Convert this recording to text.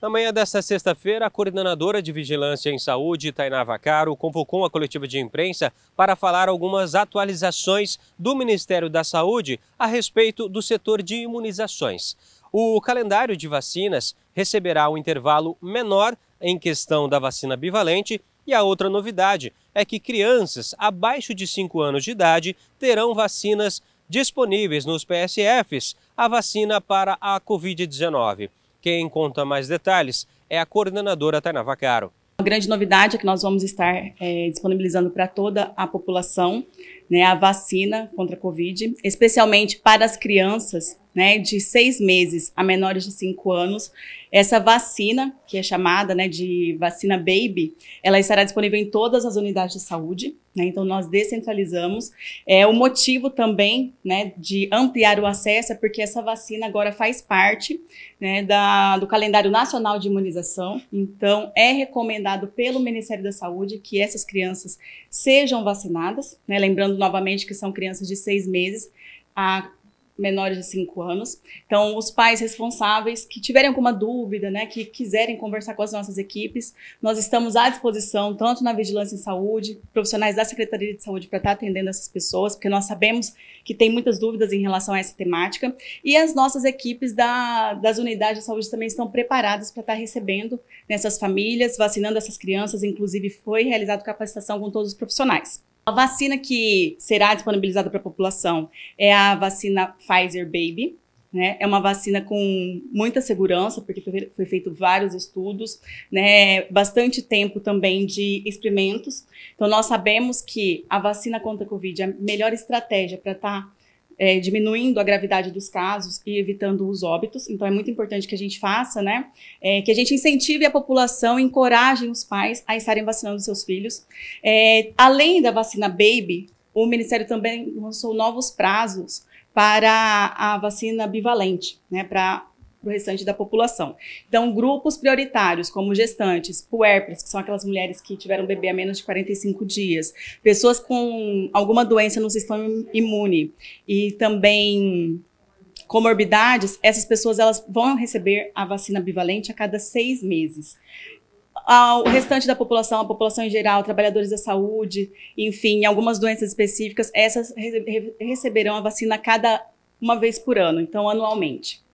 Na manhã desta sexta-feira, a coordenadora de Vigilância em Saúde, Tainá Vacaro, convocou uma coletiva de imprensa para falar algumas atualizações do Ministério da Saúde a respeito do setor de imunizações. O calendário de vacinas receberá um intervalo menor em questão da vacina bivalente e a outra novidade é que crianças abaixo de 5 anos de idade terão vacinas disponíveis nos PSFs, a vacina para a Covid-19. Quem conta mais detalhes é a coordenadora Tainá Vacaro. A grande novidade é que nós vamos estar é, disponibilizando para toda a população né, a vacina contra a Covid, especialmente para as crianças né, de seis meses a menores de cinco anos, essa vacina, que é chamada né, de vacina baby, ela estará disponível em todas as unidades de saúde. Né, então, nós descentralizamos. É o motivo também né, de ampliar o acesso, é porque essa vacina agora faz parte né, da, do calendário nacional de imunização. Então, é recomendado pelo Ministério da Saúde que essas crianças sejam vacinadas. Né, lembrando novamente que são crianças de seis meses a menores de 5 anos. Então, os pais responsáveis que tiverem alguma dúvida, né, que quiserem conversar com as nossas equipes, nós estamos à disposição, tanto na Vigilância em Saúde, profissionais da Secretaria de Saúde para estar atendendo essas pessoas, porque nós sabemos que tem muitas dúvidas em relação a essa temática. E as nossas equipes da, das unidades de saúde também estão preparadas para estar recebendo nessas famílias, vacinando essas crianças. Inclusive, foi realizada capacitação com todos os profissionais. A vacina que será disponibilizada para a população é a vacina Pfizer Baby. Né? É uma vacina com muita segurança, porque foi, foi feito vários estudos, né? bastante tempo também de experimentos. Então, nós sabemos que a vacina contra a Covid é a melhor estratégia para estar tá é, diminuindo a gravidade dos casos e evitando os óbitos. Então é muito importante que a gente faça, né? É, que a gente incentive a população, encoraje os pais a estarem vacinando seus filhos. É, além da vacina Baby, o Ministério também lançou novos prazos para a vacina bivalente, né? Para para o restante da população. Então, grupos prioritários, como gestantes, puérperas, que são aquelas mulheres que tiveram bebê há menos de 45 dias, pessoas com alguma doença no sistema imune e também comorbidades, essas pessoas elas vão receber a vacina bivalente a cada seis meses. Ao restante da população, a população em geral, trabalhadores da saúde, enfim, algumas doenças específicas, essas receberão a vacina cada uma vez por ano, então anualmente.